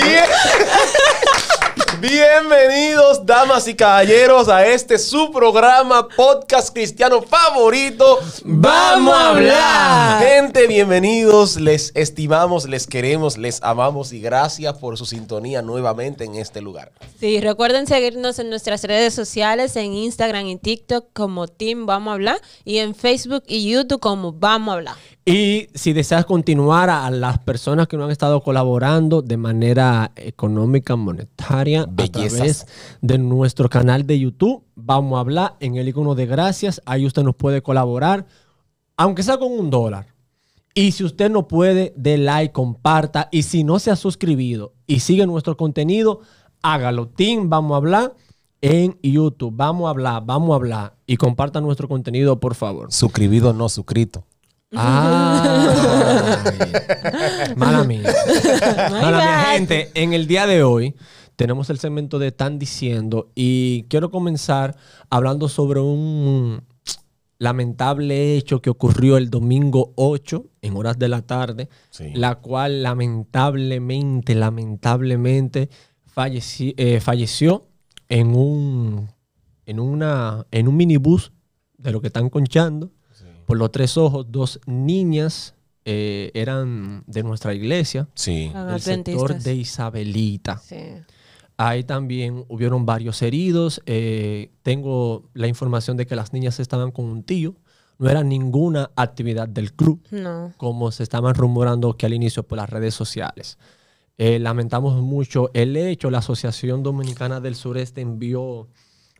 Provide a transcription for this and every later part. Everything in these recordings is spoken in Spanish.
Bienvenido damas y caballeros, a este su programa, podcast cristiano favorito. ¡Vamos a hablar! Gente, bienvenidos. Les estimamos, les queremos, les amamos y gracias por su sintonía nuevamente en este lugar. Sí, recuerden seguirnos en nuestras redes sociales, en Instagram y TikTok como Team Vamos a hablar y en Facebook y YouTube como Vamos a hablar. Y si deseas continuar a las personas que no han estado colaborando de manera económica, monetaria, a través de nuestro canal de YouTube. Vamos a hablar en el icono de gracias. Ahí usted nos puede colaborar, aunque sea con un dólar. Y si usted no puede, de like, comparta. Y si no se ha suscribido y sigue nuestro contenido, hágalo. Team, vamos a hablar en YouTube. Vamos a hablar, vamos a hablar. Y comparta nuestro contenido, por favor. Suscribido, no suscrito. Ah, mala mía. gente. En el día de hoy tenemos el segmento de Están diciendo y quiero comenzar hablando sobre un lamentable hecho que ocurrió el domingo 8 en horas de la tarde, la cual lamentablemente, lamentablemente eh, falleció, en un en una en un minibús de lo que están conchando por los tres ojos dos niñas eh, eran de nuestra iglesia el el sector de Isabelita sí. Ahí también hubieron varios heridos. Eh, tengo la información de que las niñas estaban con un tío. No era ninguna actividad del club, como se estaban rumorando que al inicio por las redes sociales. Eh, lamentamos mucho el hecho. La Asociación Dominicana del Sureste envió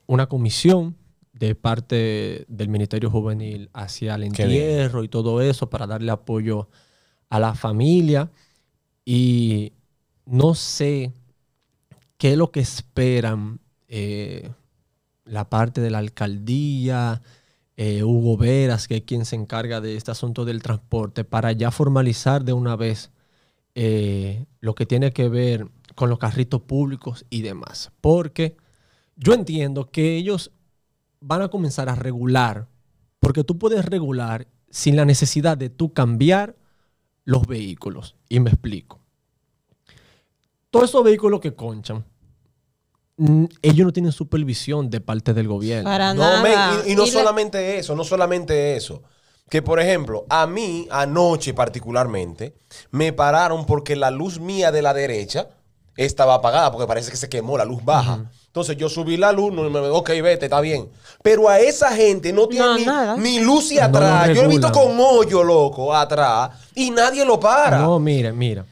una comisión de parte del Ministerio Juvenil hacia el entierro y todo eso para darle apoyo a la familia. Y no sé ¿qué es lo que esperan eh, la parte de la alcaldía, eh, Hugo Veras, que es quien se encarga de este asunto del transporte, para ya formalizar de una vez eh, lo que tiene que ver con los carritos públicos y demás? Porque yo entiendo que ellos van a comenzar a regular, porque tú puedes regular sin la necesidad de tú cambiar los vehículos. Y me explico todos esos vehículos que conchan, mm, ellos no tienen supervisión de parte del gobierno. y, no solamente eso, no solamente eso. Que por ejemplo, a mí anoche particularmente me pararon porque la luz mía de la derecha estaba apagada porque parece que se quemó la luz baja. Entonces yo subí la luz, no, me, ok, vete, está bien. Pero a esa gente no tiene ni, luz y atrás. yo he visto con hoyo, loco, atrás y nadie lo para. No, mira, mira.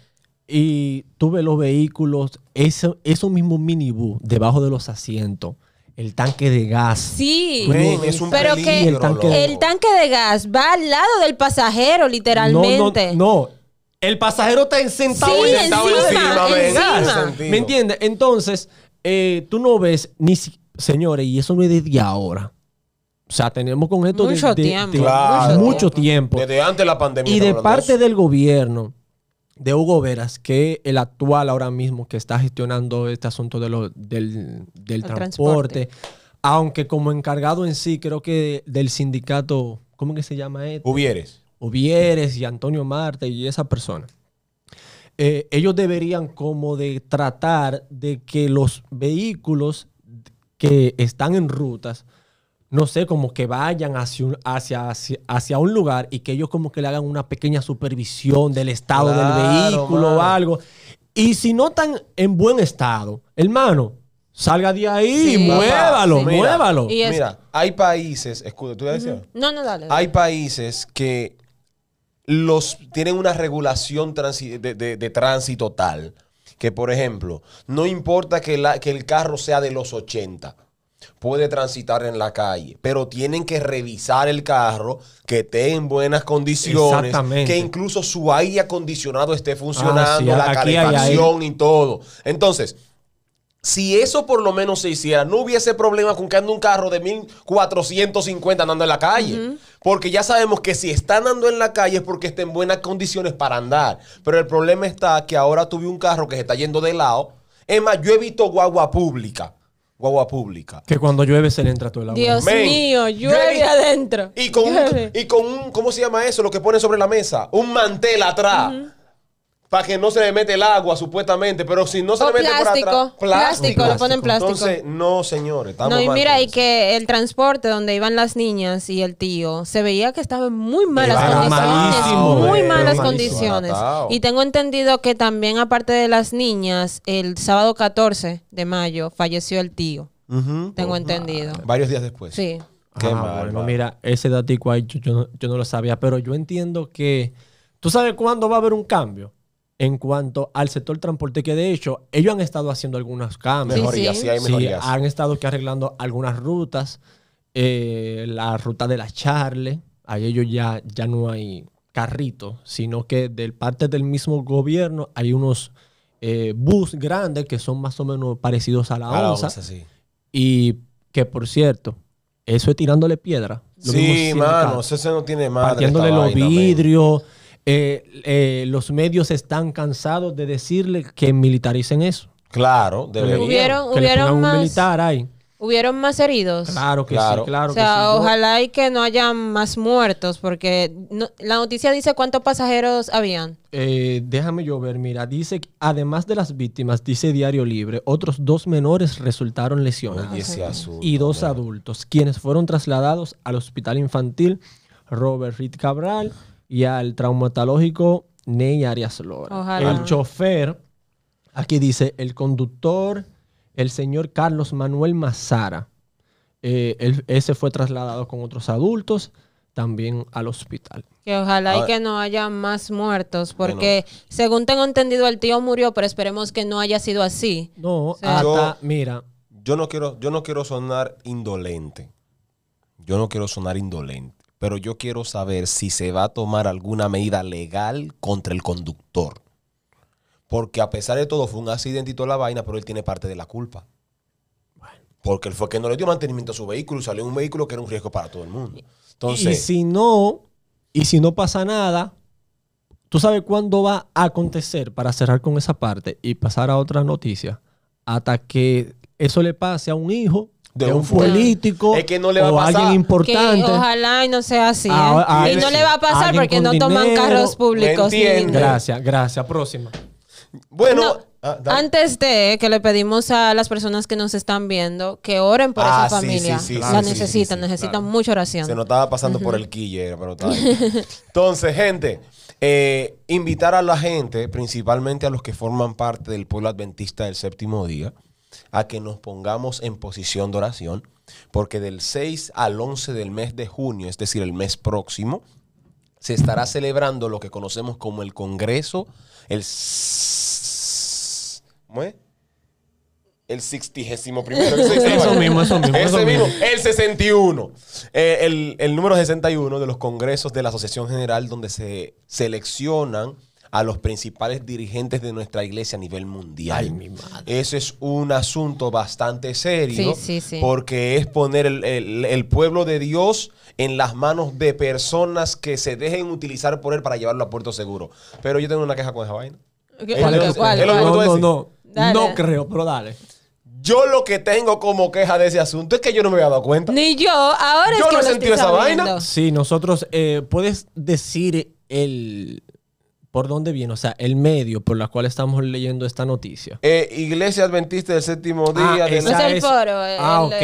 Y tuve los vehículos, esos mismos minibús debajo de los asientos el tanque de gas. Sí, es un pero que el tanque, de gas va al lado del pasajero, literalmente. No, no, el pasajero está sentado, en encima, encima, ¿Me entiendes? Entonces, eh, tú no ves ni señores, y eso no es desde ahora. O sea, tenemos con esto mucho tiempo. mucho tiempo. Desde antes de la pandemia. Y de parte del gobierno de Hugo Veras, que el actual ahora mismo que está gestionando este asunto de del, transporte, aunque como encargado en sí, creo que del sindicato, ¿cómo que se llama esto? Hubieres. y Antonio Marte y esa persona. Eh, ellos deberían como de tratar de que los vehículos que están en rutas no sé, como que vayan hacia un, hacia, hacia, un lugar y que ellos como que le hagan una pequeña supervisión del estado del vehículo o algo. Y si no están en buen estado, hermano, salga de ahí, muévalo, muévalo. Mira, hay países, escúchame, ¿tú No, no, dale, Hay países que los tienen una regulación de, tránsito tal que, por ejemplo, no importa que, la, que el carro sea de los 80, puede transitar en la calle, pero tienen que revisar el carro, que esté en buenas condiciones, que incluso su aire acondicionado esté ah, funcionando, la calefacción y todo. Entonces, si eso por lo menos se hiciera, no hubiese problema con que ande un carro de 1450 andando en la calle. Porque ya sabemos que si está andando en la calle es porque está en buenas condiciones para andar. Pero el problema está que ahora tuve un carro que se está yendo de lado. Es más, yo evito guagua pública guagua pública. Que cuando llueve se le entra todo el agua. Dios mío, llueve adentro. Y con, Un, y con un, ¿cómo se llama eso? Lo que pone sobre la mesa. Un mantel atrás para que no se le mete el agua, supuestamente, pero si no se le mete plástico, por atrás, plástico, plástico, lo ponen plástico. Entonces, no, señores, estamos No, y mira, y que el transporte donde iban las niñas y el tío, se veía que estaba en muy malas condiciones, muy malas condiciones. Y tengo entendido que también aparte de las niñas, el sábado 14 de mayo falleció el tío. tengo entendido. Ah, varios días después. Sí. Qué mal, ah, mira, ese datico ahí yo, yo no lo sabía, pero yo entiendo que ¿Tú sabes cuándo va a haber un cambio? en cuanto al sector transporte, que de hecho ellos han estado haciendo algunas cambios. hay han estado arreglando algunas rutas, eh, la ruta de la Charle, ahí ellos ya, ya no hay carrito, sino que de parte del mismo gobierno hay unos eh, bus grandes que son más o menos parecidos a la onza. Y que por cierto, eso es tirándole piedra. sí, mano, eso no tiene madre. Partiéndole los vidrios. Eh, eh, los medios están cansados de decirle que militaricen eso. Claro, de Hubieron, hubieron un más, militar ahí. Hubieron más heridos. Claro que claro. sí, claro ojalá y que no haya más muertos, porque la noticia dice cuántos pasajeros habían. Eh, déjame yo ver, mira, dice, además de las víctimas, dice Diario Libre, otros dos menores resultaron lesionados y dos adultos, quienes fueron trasladados al hospital infantil Robert Reed Cabral y al traumatológico Ney Arias Lora. El chofer, aquí dice, el conductor, el señor Carlos Manuel Mazara. Eh, ese fue trasladado con otros adultos también al hospital. Que ojalá y ah. que no haya más muertos, porque según tengo entendido, el tío murió, pero esperemos que no haya sido así. No, mira. Yo no, quiero, yo no quiero sonar indolente. Yo no quiero sonar indolente pero yo quiero saber si se va a tomar alguna medida legal contra el conductor. Porque a pesar de todo fue un accidentito la vaina, pero él tiene parte de la culpa. Porque él fue que no le dio mantenimiento a su vehículo y salió un vehículo que era un riesgo para todo el mundo. Entonces, y si no, y si no pasa nada, ¿tú sabes cuándo va a acontecer para cerrar con esa parte y pasar a otra noticia? Hasta que eso le pase a un hijo de, un, político es que no le va o alguien importante. ojalá y no sea así. ¿eh? y no le va a pasar porque no toman carros públicos. Gracias, gracias. Próxima. Bueno. Ah, antes de que le pedimos a las personas que nos están viendo que oren por esa ah, familia. la necesitan, necesitan mucha oración. Se nos estaba pasando por el quille, pero Entonces, gente, eh, invitar a la gente, principalmente a los que forman parte del pueblo adventista del séptimo día, a que nos pongamos en posición de oración, porque del 6 al 11 del mes de junio, es decir, el mes próximo, se estará celebrando lo que conocemos como el Congreso, el... eso mismo, eso mismo. eso mismo. El 61. Eh, el, el número 61 de los congresos de la Asociación General donde se seleccionan a los principales dirigentes de nuestra iglesia a nivel mundial. Ese es un asunto bastante serio, sí, sí, sí. porque es poner el, pueblo de Dios en las manos de personas que se dejen utilizar por él para llevarlo a puerto seguro. Pero yo tengo una queja con esa vaina. ¿Cuál, no, no, creo, pero dale. Yo lo que tengo como queja de ese asunto es que yo no me había dado cuenta. Ni yo, ahora yo es que no he sentido esa vaina. Sí, nosotros eh, puedes decir el ¿Por dónde viene? O sea, el medio por la cual estamos leyendo esta noticia. Eh, iglesia Adventista del Séptimo ah, Día. Ah, ese es el foro. eh. ah, ok.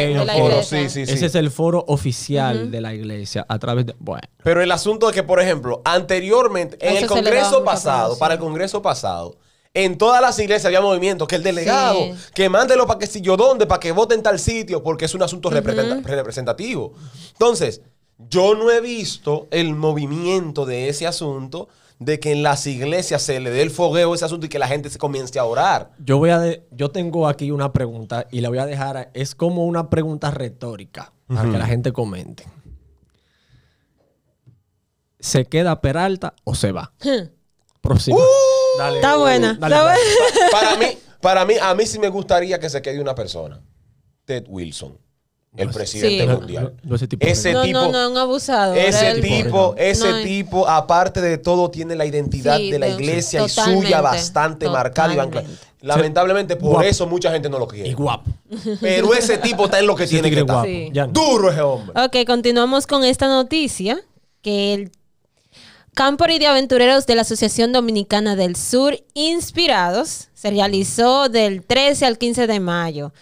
Sí, sí, Ese es el foro oficial de la iglesia a través de... Bueno. Pero el asunto es que, por ejemplo, anteriormente, en el Congreso pasado, para el Congreso pasado, en todas las iglesias había movimiento que el delegado, que mándelo para que siga dónde, para que vote en tal sitio, porque es un asunto representativo. Entonces, yo no he visto el movimiento de ese asunto de que en las iglesias se le dé el fogueo a ese asunto y que la gente se comience a orar. Yo voy a yo tengo aquí una pregunta y la voy a dejar, es como una pregunta retórica para que la gente comente. ¿Se queda Peralta o se va? Uh, está buena. Para, para mí, para mí, a mí sí me gustaría que se quede una persona. Ted Wilson el presidente mundial. ese tipo, ese tipo, abusado. Ese tipo, ese tipo, aparte de todo, tiene la identidad de la iglesia y suya bastante marcada. Y Lamentablemente, por eso mucha gente no lo quiere. Y guapo. Pero ese tipo está en lo que tiene que estar. Duro ese hombre. Ok, continuamos con esta noticia. Que el Campori de Aventureros de la Asociación Dominicana del Sur, inspirados, se realizó del 13 al 15 de mayo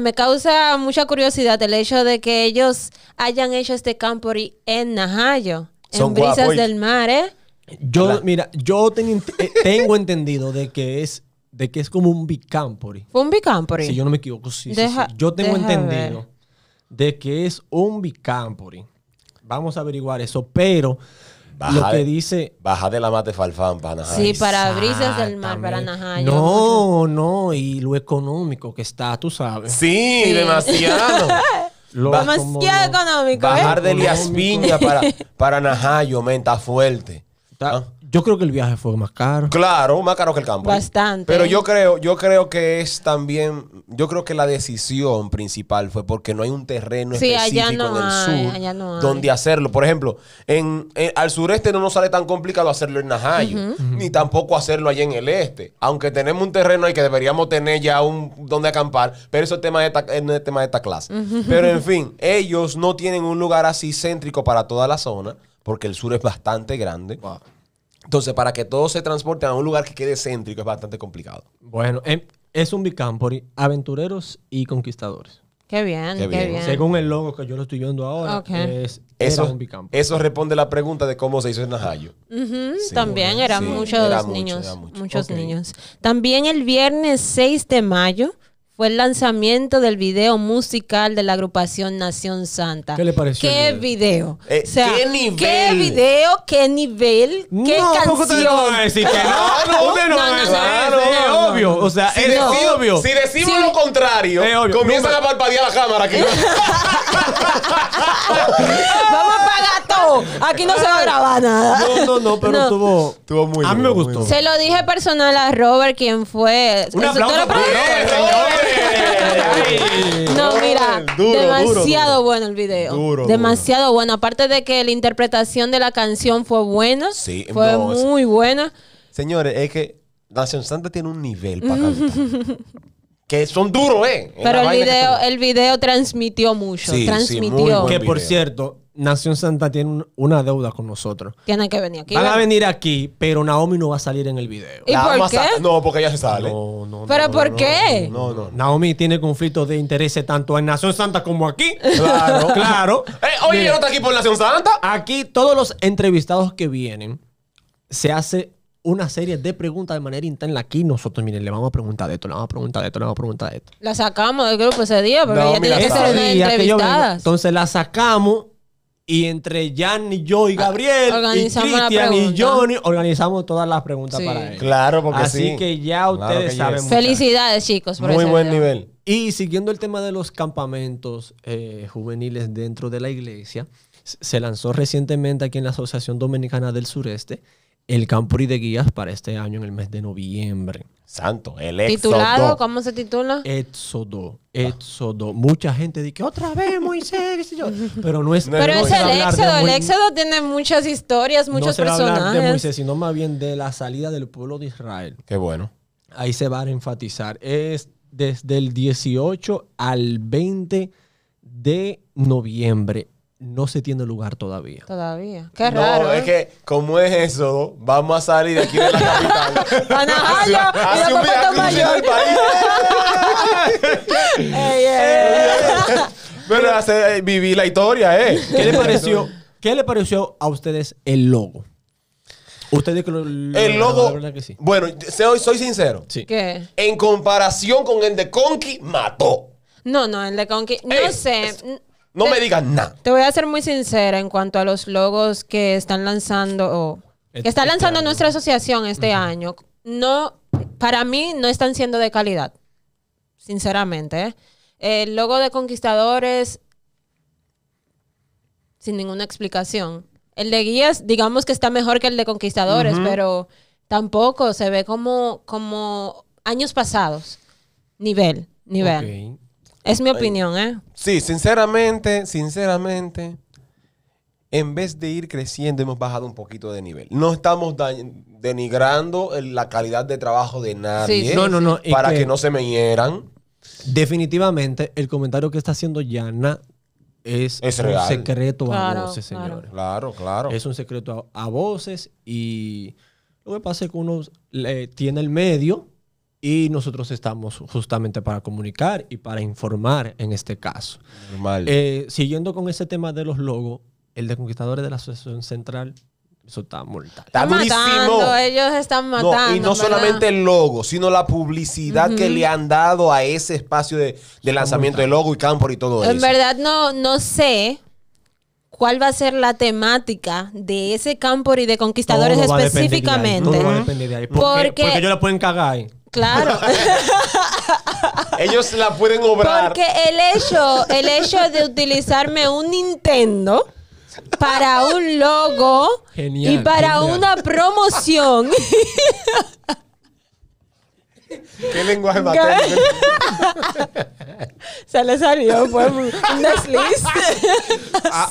me causa mucha curiosidad el hecho de que ellos hayan hecho este campori en Najayo, en Brisas del Mar, ¿eh? Yo, mira, yo eh, tengo entendido de que es de que es como un bicampori. ¿Fue un bicampori? Si yo no me equivoco, sí. Yo tengo entendido de que es un bicampori. Vamos a averiguar eso, pero Baja lo que dice. Baja de la mate falfán para Najayo. Sí, para brisas del mar, para Najayo. No, no, y lo económico que está, tú sabes. Sí, demasiado. lo demasiado económico. ¿eh? Bajar de Liaspiña para, para Najayo, menta fuerte. Está, ah. Yo creo que el viaje fue más caro. Claro, más caro que el campo. Bastante. Pero yo creo, yo creo que es también, yo creo que la decisión principal fue porque no hay un terreno específico en el sur donde hacerlo. Por ejemplo, en, al sureste no nos sale tan complicado hacerlo en Najayo, ni tampoco hacerlo allá en el este. Aunque tenemos un terreno ahí que deberíamos tener ya un donde acampar, pero eso es tema de esta, es tema de esta clase. Pero en fin, ellos no tienen un lugar así céntrico para toda la zona, porque el sur es bastante grande. Entonces, para que todo se transporte a un lugar que quede céntrico es bastante complicado. Bueno, em, es un Bicampori, aventureros y conquistadores. Qué bien, qué bien, Según el logo que yo lo estoy viendo ahora, es, eso, un Eso responde la pregunta de cómo se hizo en Najayo. también eran muchos niños. Muchos niños. También el viernes 6 de mayo fue el lanzamiento del video musical de la agrupación Nación Santa. ¿Qué le pareció? ¿Qué video? Eh, ¿Qué nivel? ¿Qué video? ¿Qué nivel? ¿Qué no, canción? no a decir que no, ah, no, no, no, no es, obvio. O sea, si es decimos, obvio. Si decimos lo contrario, comienzan a parpadear la cámara aquí. Vamos a pagar todo. Aquí no se va a grabar nada. No, no, no, pero estuvo, estuvo muy A mí me gustó. Se lo dije personal a Robert, quien fue. Un aplauso. Para señores. No, mira, demasiado bueno el video. demasiado bueno. Aparte de que la interpretación de la canción fue buena. Sí, fue muy buena. Señores, es que Nación Santa tiene un nivel que son duros, ¿eh? Pero el video, el video transmitió mucho. transmitió. que por cierto, Nación Santa tiene una deuda con nosotros. Tienen que venir aquí. Van a venir aquí, pero Naomi no va a salir en el video. ¿Y por qué? No, porque ella se sale. No, no, ¿Pero por qué? No, no, Naomi tiene conflictos de interés tanto en Nación Santa como aquí. Claro. claro. Eh, oye, no está aquí por Nación Santa. Aquí todos los entrevistados que vienen se hace una serie de preguntas de manera interna aquí. Nosotros, miren, le vamos a preguntar de esto, le vamos a preguntar de esto, le vamos a preguntar de esto. La sacamos creo que ese día, pero ella tiene que ser Entonces la sacamos y entre Jan y yo y ah, Gabriel y Cristian y Johnny organizamos todas las preguntas para él. Claro, porque Así que ya ustedes saben. Felicidades, chicos. Muy buen nivel. Y siguiendo el tema de los campamentos eh, juveniles dentro de la iglesia, se lanzó recientemente aquí en la Asociación Dominicana del Sureste el Campuri de Guías para este año en el mes de noviembre. Santo, el éxodo. ¿Titulado? ¿Cómo se titula? Éxodo, éxodo. Mucha gente dice, otra vez Moisés, yo. Pero no es... pero es el éxodo. El éxodo tiene muchas historias, muchos no personajes. No de Moisés, sino más bien de la salida del pueblo de Israel. Qué bueno. Ahí se va a enfatizar. Es desde el 18 al 20 de noviembre no se tiene lugar todavía. Todavía. Qué raro. No, es ¿eh? que, como es eso? Vamos a salir de aquí de la capital. un viaje del país. ey, Pero hace, eh, viví la historia, ¿eh? ¿Qué le pareció, ¿Qué le pareció a ustedes el logo? Ustedes que lo, El logo. La que sí. Bueno, soy, soy sincero. Sí. ¿Qué? En comparación con el de Conky, mató. No, no, el de Conky. No eh, sé. No me digan nada. Te voy a ser muy sincera en cuanto a los logos que están lanzando, o que este está lanzando nuestra asociación este año. No, para mí no están siendo de calidad, sinceramente. ¿eh? El logo de Conquistadores, sin ninguna explicación. El de Guías, digamos que está mejor que el de Conquistadores, pero tampoco se ve como, como años pasados. Nivel, nivel. Es mi opinión, ¿eh? Sí, sinceramente, sinceramente, en vez de ir creciendo, hemos bajado un poquito de nivel. No estamos denigrando la calidad de trabajo de nadie. no, no, no. Para que, no se me hieran. Definitivamente, el comentario que está haciendo Yana es, un secreto a voces, señores. Claro, claro. Es un secreto a, voces y lo que pasa es que uno eh, tiene el medio y nosotros estamos justamente para comunicar y para informar en este caso. Normal. Eh, siguiendo con ese tema de los logos, el de Conquistadores de la Asociación Central, eso está mortal. Está están matando, ellos están matando. No, y no solamente el logo, sino la publicidad que le han dado a ese espacio de, lanzamiento de logo y campo y todo eso. En verdad no, no sé cuál va a ser la temática de ese campo y de conquistadores específicamente. Todo de ahí. porque, porque, ellos la pueden cagar. Ahí. Claro. Ellos la pueden obrar. Porque el hecho, el hecho de utilizarme un Nintendo para un logo y para una promoción ¿Qué lenguaje tener? se le salió, un desliz. A,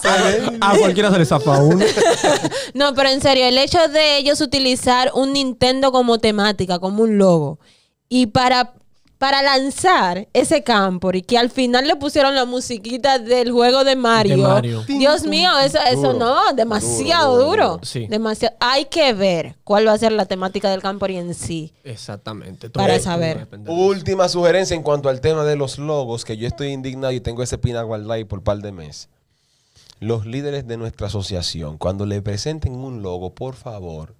a, cualquiera se le zafa uno. no, pero en serio, el hecho de ellos utilizar un Nintendo como temática, como un logo, y para para lanzar ese campo y que al final le pusieron la musiquita del juego de Mario. Dios mío, eso, eso no, demasiado duro. Demasiado. Hay que ver cuál va a ser la temática del campo en sí. Exactamente. para saber. Última sugerencia en cuanto al tema de los logos, que yo estoy indignado y tengo ese pina like por par de meses. Los líderes de nuestra asociación, cuando le presenten un logo, por favor,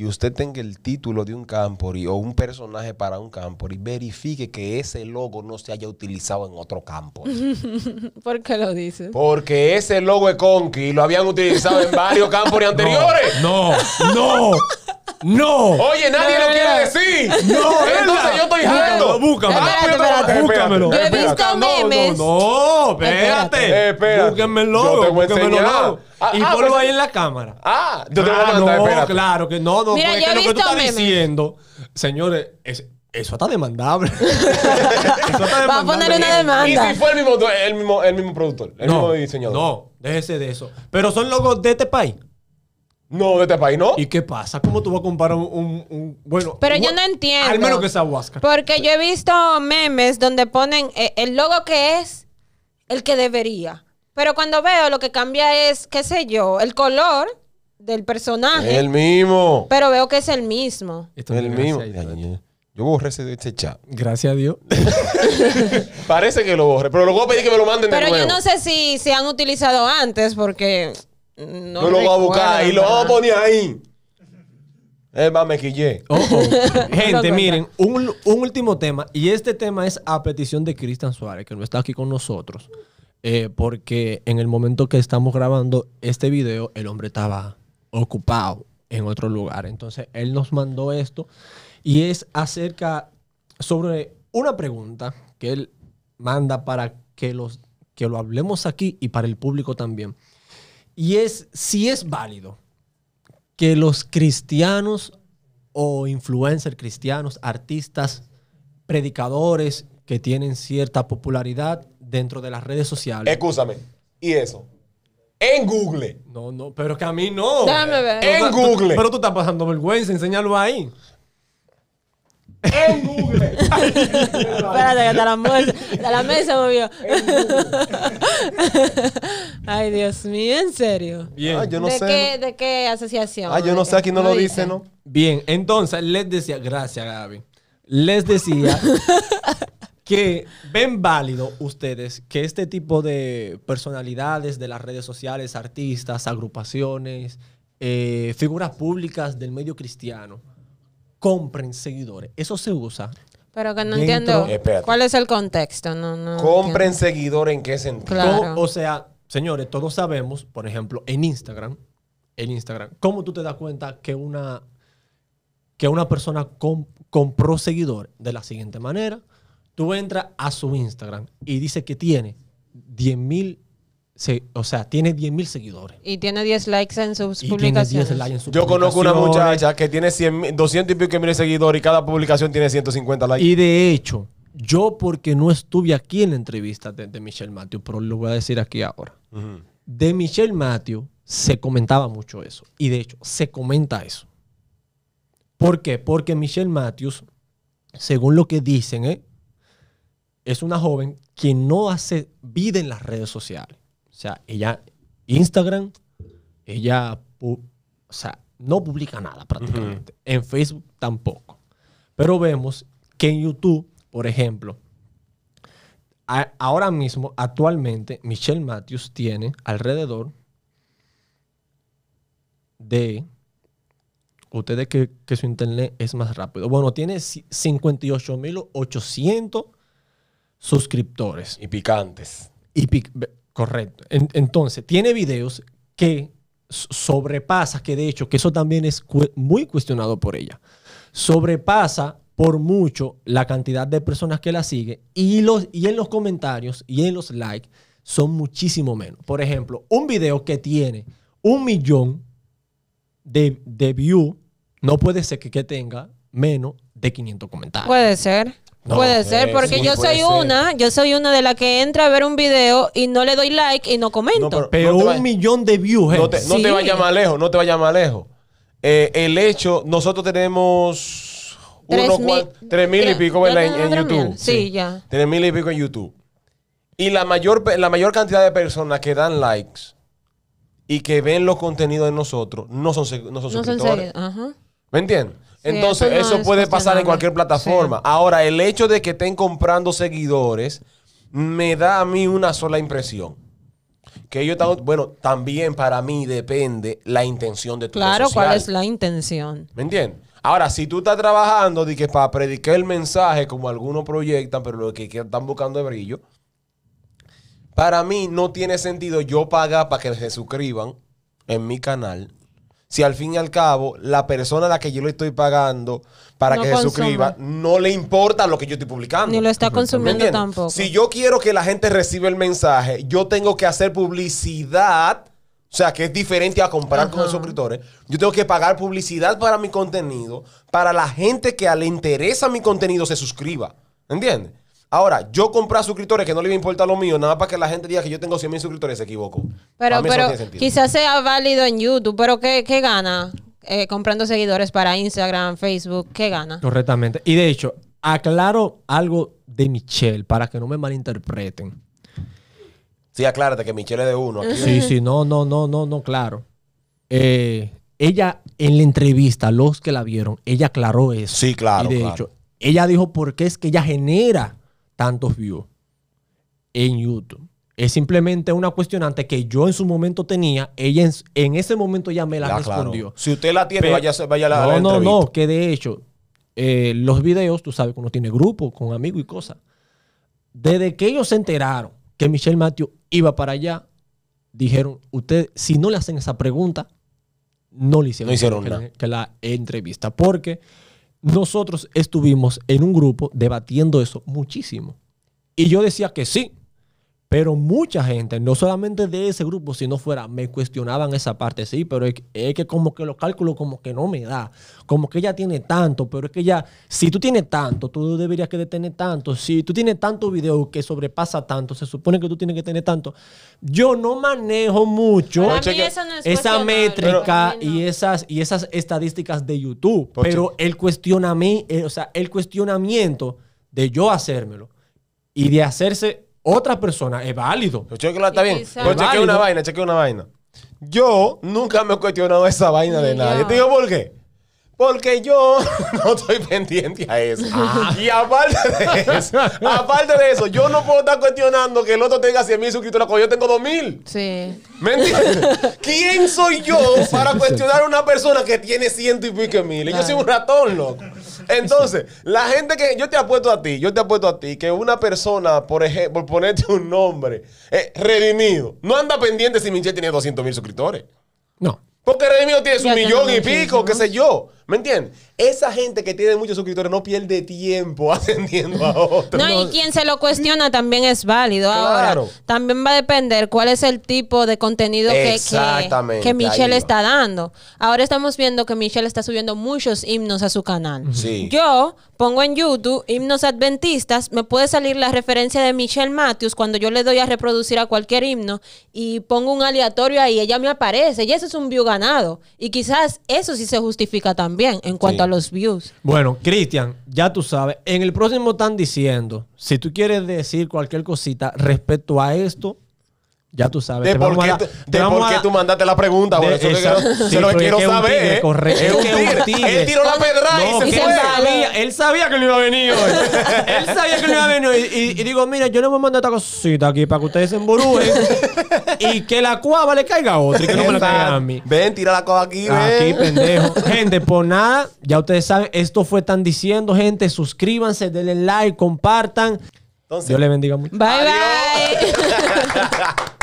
y usted tenga el título de un Campori o un personaje para un Campori, verifique que ese logo no se haya utilizado en otro campo. ¿Por qué lo dices? Porque ese logo de Conky lo habían utilizado en varios Campori anteriores. no, no. No. Oye, nadie lo quiere decir. No, entonces yo estoy harto. Búscamelo. Espérate, búscamelo. Yo he visto memes. No, no, espérate. Espérate. Búsquenmelo. Yo te voy a enseñar. Ah, ah, y ah, ponlo pues, ahí en la cámara. Ah, yo te voy a ah, mandar, no, espérate. claro que no, no, Mira, lo que tú estás diciendo, señores, eso está demandable. eso está demandable. Va a poner una demanda. Y, si fue el mismo, el mismo, el mismo productor, el no, mismo diseñador. No, déjese de eso. Pero son logos de este país. No, de este país, ¿no? ¿Y qué pasa? ¿Cómo tú vas a comprar un... bueno, Pero yo no entiendo. Al menos que sea Huáscar. Porque yo he visto memes donde ponen eh, el logo que es el que debería. Pero cuando veo lo que cambia es, qué sé yo, el color del personaje. Es El mismo. Pero veo que es el mismo. Es El mismo. Eh. Yo borré ese, este chat. Gracias a Dios. Parece que lo borré, pero luego voy que me lo manden de nuevo. Pero yo no sé si se han utilizado antes porque no, lo voy a buscar y lo voy a poner ahí. Es más, me quillé. Oh, oh. Gente, miren, un, último tema. Y este tema es a petición de Cristian Suárez, que no está aquí con nosotros. Eh, porque en el momento que estamos grabando este video, el hombre estaba ocupado en otro lugar. Entonces, él nos mandó esto. Y es acerca sobre una pregunta que él manda para que, los, que lo hablemos aquí y para el público también. Y es si es válido que los cristianos o influencers cristianos, artistas, predicadores que tienen cierta popularidad dentro de las redes sociales. Escúchame, ¿y eso? En Google. No, no, pero que a mí no. ver. En Google. pero tú estás pasando vergüenza, enséñalo ahí. En Google. Espérate, que hasta la, mesa, la mesa movió. Ay, Dios mío, en serio. Bien. Ah, ¿De, qué, ¿De qué asociación? Ah, yo no sé, aquí no lo dice, ¿no? Bien, entonces les decía, gracias, Gaby. Les decía que ven válido ustedes que este tipo de personalidades de las redes sociales, artistas, agrupaciones, eh, figuras públicas del medio cristiano compren seguidores. Eso se usa. Pero que no entiendo. ¿Cuál es el contexto? compren seguidores en qué sentido. O, sea, señores, todos sabemos, por ejemplo, en Instagram, en Instagram, ¿cómo tú te das cuenta que una, que una persona compró seguidores? De la siguiente manera, tú entras a su Instagram y dice que tiene 10 mil o sea, tiene 10 mil seguidores. Y tiene 10 likes en sus publicaciones. Yo conozco una muchacha que tiene 100, 200 y pico mil seguidores y cada publicación tiene 150 likes. Y de hecho, yo porque no estuve aquí en la entrevista de, Michelle Matthews, pero lo voy a decir aquí ahora. De Michelle Matthews se comentaba mucho eso. Y de hecho, se comenta eso. ¿Por qué? Porque Michelle Matthews, según lo que dicen, ¿eh? es una joven que no hace vida en las redes sociales o sea, ella Instagram, ella, o sea, no publica nada prácticamente. En Facebook tampoco. Pero vemos que en YouTube, por ejemplo, ahora mismo, actualmente, Michelle Matthews tiene alrededor de... Ustedes que, que su internet es más rápido. Bueno, tiene 58.800 suscriptores. Y picantes. Y Correcto. entonces, tiene videos que sobrepasa, que de hecho, que eso también es muy cuestionado por ella, sobrepasa por mucho la cantidad de personas que la sigue y, los, y en los comentarios y en los likes son muchísimo menos. Por ejemplo, un video que tiene un millón de, de views no puede ser que, que tenga menos de 500 comentarios. Puede ser puede ser, eh, porque yo soy una, yo soy una de las que entra a ver un video y no le doy like y no comento. pero, un millón de views. No te, no te vayas más lejos, no te vayas más lejos. Eh, el hecho, nosotros tenemos tres, mil, y pico en, YouTube. Sí, ya. Tres mil y pico en YouTube. Y la mayor, la mayor cantidad de personas que dan likes y que ven los contenidos de nosotros no son, no son suscriptores. ¿Me entiendes? Entonces, eso, puede pasar en cualquier plataforma. Ahora, el hecho de que estén comprando seguidores me da a mí una sola impresión. Que ellos están, bueno, también para mí depende la intención de tu Claro, cuál es la intención. ¿Me entiendes? Ahora, si tú estás trabajando de que para predicar el mensaje, como algunos proyectan, pero lo que están buscando es brillo, para mí no tiene sentido yo pagar para que se suscriban en mi canal si al fin y al cabo la persona a la que yo le estoy pagando para que se suscriba no le importa lo que yo estoy publicando. Ni lo está consumiendo tampoco. Si yo quiero que la gente reciba el mensaje, yo tengo que hacer publicidad. O sea, que es diferente a comprar con los suscriptores. Yo tengo que pagar publicidad para mi contenido, para la gente que le interesa mi contenido se suscriba. ¿Entiendes? Ahora, yo comprar suscriptores que no le importa a importar lo mío, nada para que la gente diga que yo tengo 100 mil suscriptores, se equivoco. Pero, pero quizás sea válido en YouTube, pero ¿qué, gana eh, comprando seguidores para Instagram, Facebook? ¿Qué gana? Correctamente. Y de hecho, aclaro algo de Michelle para que no me malinterpreten. Sí, aclárate que Michelle es de uno. Sí, sí, no, no, no, no, no, claro. Eh, ella en la entrevista, los que la vieron, ella aclaró eso. Sí, claro. Y de hecho, ella dijo porque es que ella genera tantos views en YouTube. Es simplemente una cuestionante que yo en su momento tenía, ella en, ese momento ya me la, respondió. Si usted la tiene, vaya, vaya a la, entrevista. No, no, que de hecho, eh, los videos, tú sabes que uno tiene grupo con amigos y cosas. Desde que ellos se enteraron que Michelle Matthews iba para allá, dijeron, usted, si no le hacen esa pregunta, no le hicieron, hicieron que la entrevista. Porque nosotros estuvimos en un grupo debatiendo eso muchísimo. Y yo decía que sí, pero mucha gente, no solamente de ese grupo, si no fuera, me cuestionaban esa parte, sí, pero es, que como que los cálculos como que no me da, como que ella tiene tanto, pero es que ya, si tú tienes tanto, tú deberías que tener tanto, si tú tienes tanto video que sobrepasa tanto, se supone que tú tienes que tener tanto. Yo no manejo mucho esa métrica y, esas, y esas estadísticas de YouTube, pero el, mí eh, o sea, el cuestionamiento de yo hacérmelo y de hacerse otra persona, es válido. Yo chequeo, está bien. Pero chequeo una vaina, chequeo una vaina. Yo nunca me he cuestionado esa vaina de nadie. Te digo por qué. Porque yo no estoy pendiente a eso. Ah. Y aparte de eso, aparte de eso, yo no puedo estar cuestionando que el otro tenga 100 mil suscriptores cuando yo tengo 2 mil. Sí. ¿Me ¿Quién soy yo para cuestionar a una persona que tiene ciento y pico mil? Yo soy un ratón, loco. Entonces, la gente que. Yo te apuesto a ti, yo te apuesto a ti que una persona, por ejemplo, ponerte un nombre, eh, redimido, no anda pendiente si Michelle tiene 200 mil suscriptores. No. Porque redimido tiene su millón y pico, qué sé yo. ¿Me entiendes? Esa gente que tiene muchos suscriptores no pierde tiempo atendiendo a otros. No, y quien se lo cuestiona también es válido. Ahora, también va a depender cuál es el tipo de contenido que, que, Michelle está dando. Ahora estamos viendo que Michelle está subiendo muchos himnos a su canal. Yo pongo en YouTube himnos adventistas, me puede salir la referencia de Michelle Matthews cuando yo le doy a reproducir a cualquier himno y pongo un aleatorio ahí, ella me aparece y eso es un view ganado. Y quizás eso sí se justifica también en cuanto a los views. Bueno, Cristian, ya tú sabes, en el próximo están diciendo, si tú quieres decir cualquier cosita respecto a esto, ya tú sabes. De te por, qué, a, te, tú mandaste la pregunta. por eso que, lo quiero saber. Es un Él tiró la pedra y se fue. Él sabía, él sabía que no iba a venir hoy. él sabía que no iba a venir hoy. Y, digo, mira, yo le voy a mandar esta cosita aquí para que ustedes se emburúen y que la cuava le caiga a otro y que no me la caiga a mí. Ven, tira la cuava aquí, ven. Aquí, pendejo. Gente, por nada, ya ustedes saben, esto fue tan diciendo, gente. Suscríbanse, denle like, compartan. Dios le bendiga mucho. Bye, bye.